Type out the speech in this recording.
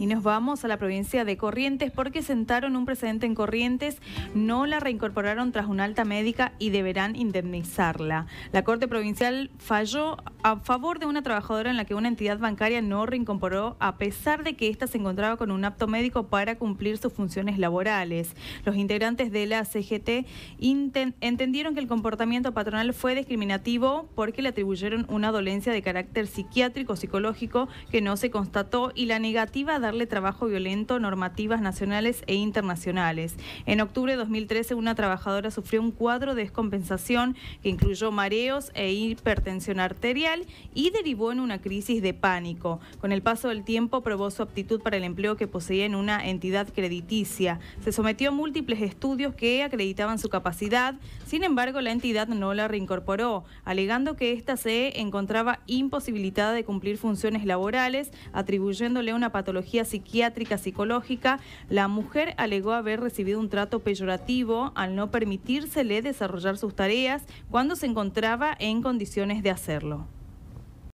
Y nos vamos a la provincia de Corrientes porque sentaron un precedente en Corrientes, no la reincorporaron tras una alta médica y deberán indemnizarla. La Corte Provincial falló a favor de una trabajadora en la que una entidad bancaria no reincorporó a pesar de que ésta se encontraba con un apto médico para cumplir sus funciones laborales. Los integrantes de la CGT entendieron que el comportamiento patronal fue discriminativo porque le atribuyeron una dolencia de carácter psiquiátrico, psicológico, que no se constató y la negativa de trabajo violento, normativas nacionales e internacionales. En octubre de 2013, una trabajadora sufrió un cuadro de descompensación que incluyó mareos e hipertensión arterial y derivó en una crisis de pánico. Con el paso del tiempo, probó su aptitud para el empleo que poseía en una entidad crediticia. Se sometió a múltiples estudios que acreditaban su capacidad, sin embargo, la entidad no la reincorporó, alegando que ésta se encontraba imposibilitada de cumplir funciones laborales, atribuyéndole una patología psiquiátrica psicológica, la mujer alegó haber recibido un trato peyorativo al no permitírsele desarrollar sus tareas cuando se encontraba en condiciones de hacerlo.